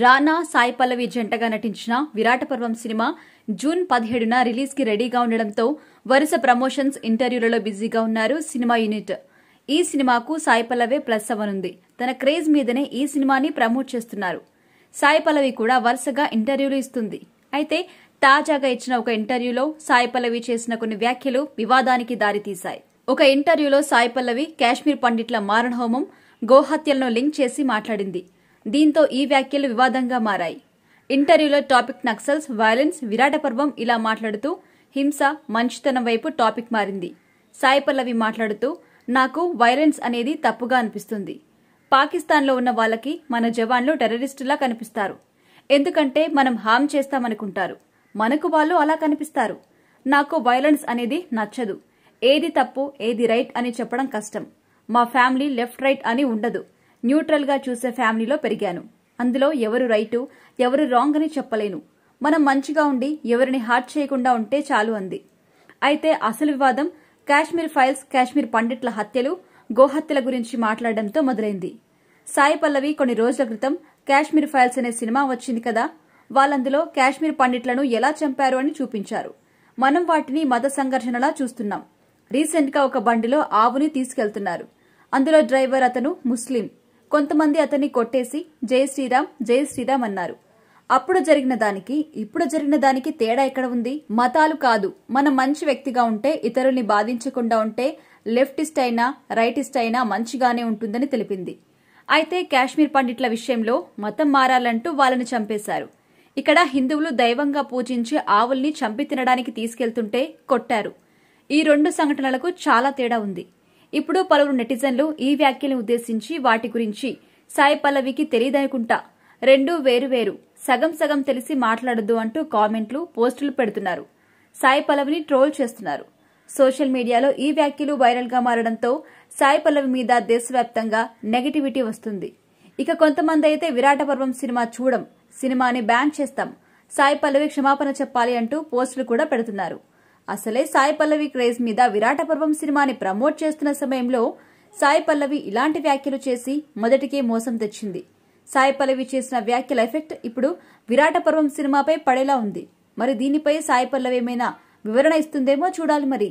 రానా సాయి పల్లవి జంటగా నటించిన విరాట పర్వం సినిమా జూన్ పదిహేడున రిలీజ్ కి రెడీగా ఉండడంతో వరుస ప్రమోషన్స్ ఇంటర్వ్యూలలో బిజీగా ఉన్నారు సినిమా యూనిట్ ఈ సినిమాకు సాయి పల్లవే ప్లస్ అవనుంది తన క్రేజ్ మీదనే ఈ సినిమాని ప్రమోట్ చేస్తున్నారు సాయి పల్లవి కూడా వరుసగా ఇంటర్వ్యూలు ఇస్తుంది అయితే తాజాగా ఇచ్చిన ఒక ఇంటర్వ్యూలో సాయి పల్లవి చేసిన కొన్ని వ్యాఖ్యలు వివాదానికి దారితీశాయి ఒక ఇంటర్వ్యూలో సాయి పల్లవి కాశ్మీర్ పండిట్ల మారణహోమం గోహత్యలను లింక్ చేసి మాట్లాడింది దీంతో ఈ వ్యాఖ్యలు వివాదంగా మారాయి ఇంటర్వ్యూలో టాపిక్ నక్సల్స్ వైలెన్స్ విరాట పర్వం ఇలా మాట్లాడుతూ హింస మంచితనం వైపు టాపిక్ మారింది సాయి పల్లవి మాట్లాడుతూ నాకు వైలెన్స్ అనేది తప్పుగా అనిపిస్తుంది పాకిస్తాన్లో ఉన్న వాళ్ళకి మన జవాన్లు టెర్రరిస్టులా కనిపిస్తారు ఎందుకంటే మనం హామ్ చేస్తామనుకుంటారు మనకు వాళ్ళు అలా కనిపిస్తారు నాకు వైలెన్స్ అనేది నచ్చదు ఏది తప్పు ఏది రైట్ అని చెప్పడం కష్టం మా ఫ్యామిలీ లెఫ్ట్ రైట్ అని ఉండదు న్యూట్రల్గా చూసే ఫ్యామిలీలో పెరిగాను అందులో ఎవరు రైటు ఎవరు రాంగ్ అని చెప్పలేను మనం మంచిగా ఉండి ఎవరిని హార్ట్ చేయకుండా ఉంటే చాలు అంది అయితే అసలు వివాదం కాశ్మీర్ ఫైల్స్ కాశ్మీర్ పండిట్ల హత్యలు గోహత్యల గురించి మాట్లాడడంతో మొదలైంది సాయి పల్లవి కొన్ని రోజుల క్రితం కాశ్మీర్ ఫైల్స్ అనే సినిమా వచ్చింది కదా వాళ్ళందులో కాశ్మీర్ పండిట్లను ఎలా చంపారు అని చూపించారు మనం వాటిని మత సంఘర్షణలా చూస్తున్నాం రీసెంట్గా ఒక బండిలో ఆవుని తీసుకెళ్తున్నారు అందులో డ్రైవర్ అతను ముస్లిం కొంతమంది అతన్ని కొట్టేసి జయ శ్రీరామ్ జయ శ్రీరామ్ అన్నారు అప్పుడు జరిగిన దానికి ఇప్పుడు జరిగిన దానికి తేడా ఎక్కడ ఉంది మతాలు కాదు మనం మంచి వ్యక్తిగా ఉంటే ఇతరుల్ని బాధించకుండా ఉంటే లెఫ్టిస్ట్ అయినా రైటిస్ట్ అయినా మంచిగానే ఉంటుందని తెలిపింది అయితే కాశ్మీర్ పండిట్ల విషయంలో మతం మారాలంటూ వాళ్ళని చంపేశారు ఇక్కడ హిందువులు దైవంగా పూజించి ఆవుల్ని చంపి తినడానికి తీసుకెళ్తుంటే కొట్టారు ఈ రెండు సంఘటనలకు చాలా తేడా ఉంది ఇప్పుడు పలువురు నెటిజన్లు ఈ వ్యాఖ్యలను ఉద్దేశించి వాటి గురించి సాయి పల్లవికి తెలియదనుకుంటా రెండు వేరు సగం సగం తెలిసి మాట్లాడద్దు అంటూ కామెంట్లు పోస్టులు పెడుతున్నారు సాయి పల్లవిని ట్రోల్ చేస్తున్నారు సోషల్ మీడియాలో ఈ వ్యాఖ్యలు వైరల్గా మారడంతో సాయి పల్లవి మీద దేశవ్యాప్తంగా నెగటివిటీ వస్తుంది ఇక కొంతమంది అయితే విరాట పర్వం సినిమా చూడం సినిమాని బ్యాన్ చేస్తాం సాయి పల్లవి క్షమాపణ చెప్పాలి అంటూ పోస్టులు కూడా పెడుతున్నారు అసలే సాయి పల్లవి క్రేజ్ మీద విరాట పర్వం సినిమాని ప్రమోట్ చేస్తున్న సమయంలో సాయి పల్లవి ఇలాంటి వ్యాఖ్యలు చేసి మొదటికే మోసం తెచ్చింది సాయి పల్లవి చేసిన వ్యాఖ్యల ఎఫెక్ట్ ఇప్పుడు విరాట పర్వం సినిమాపై పడేలా ఉంది మరి దీనిపై సాయి పల్లవి ఏమైనా వివరణ ఇస్తుందేమో చూడాలి మరి